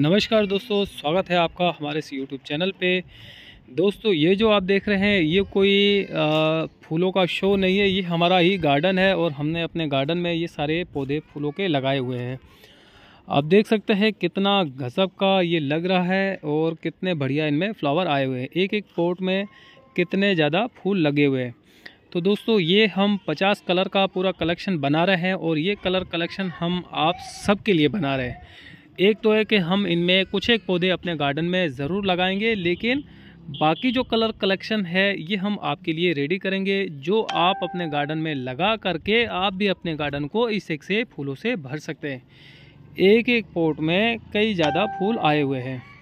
नमस्कार दोस्तों स्वागत है आपका हमारे इस यूट्यूब चैनल पे दोस्तों ये जो आप देख रहे हैं ये कोई फूलों का शो नहीं है ये हमारा ही गार्डन है और हमने अपने गार्डन में ये सारे पौधे फूलों के लगाए हुए हैं आप देख सकते हैं कितना गजब का ये लग रहा है और कितने बढ़िया इनमें फ्लावर आए हुए हैं एक एक पोर्ट में कितने ज़्यादा फूल लगे हुए हैं तो दोस्तों ये हम 50 कलर का पूरा कलेक्शन बना रहे हैं और ये कलर कलेक्शन हम आप सबके लिए बना रहे हैं एक तो है कि हम इनमें कुछ एक पौधे अपने गार्डन में ज़रूर लगाएंगे लेकिन बाकी जो कलर कलेक्शन है ये हम आपके लिए रेडी करेंगे जो आप अपने गार्डन में लगा करके आप भी अपने गार्डन को इस एक से फूलों से भर सकते हैं एक एक पोट में कई ज़्यादा फूल आए हुए हैं